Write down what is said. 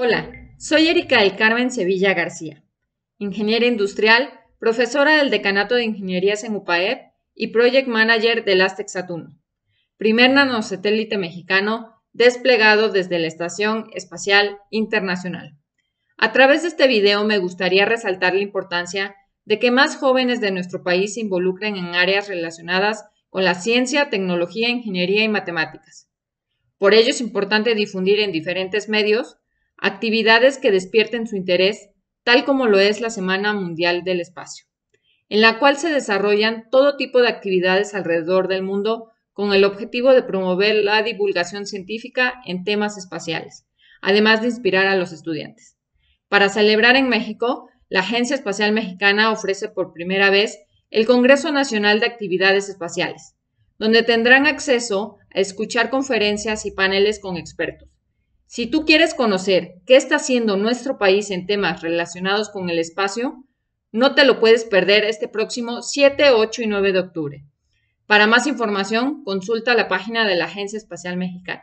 Hola, soy Erika del Carmen Sevilla García, ingeniera industrial, profesora del Decanato de Ingenierías en UPAEP y Project Manager del Aztec Saturno, primer nanosatélite mexicano desplegado desde la Estación Espacial Internacional. A través de este video me gustaría resaltar la importancia de que más jóvenes de nuestro país se involucren en áreas relacionadas con la ciencia, tecnología, ingeniería y matemáticas. Por ello es importante difundir en diferentes medios actividades que despierten su interés, tal como lo es la Semana Mundial del Espacio, en la cual se desarrollan todo tipo de actividades alrededor del mundo con el objetivo de promover la divulgación científica en temas espaciales, además de inspirar a los estudiantes. Para celebrar en México, la Agencia Espacial Mexicana ofrece por primera vez el Congreso Nacional de Actividades Espaciales, donde tendrán acceso a escuchar conferencias y paneles con expertos si tú quieres conocer qué está haciendo nuestro país en temas relacionados con el espacio, no te lo puedes perder este próximo 7, 8 y 9 de octubre. Para más información, consulta la página de la Agencia Espacial Mexicana.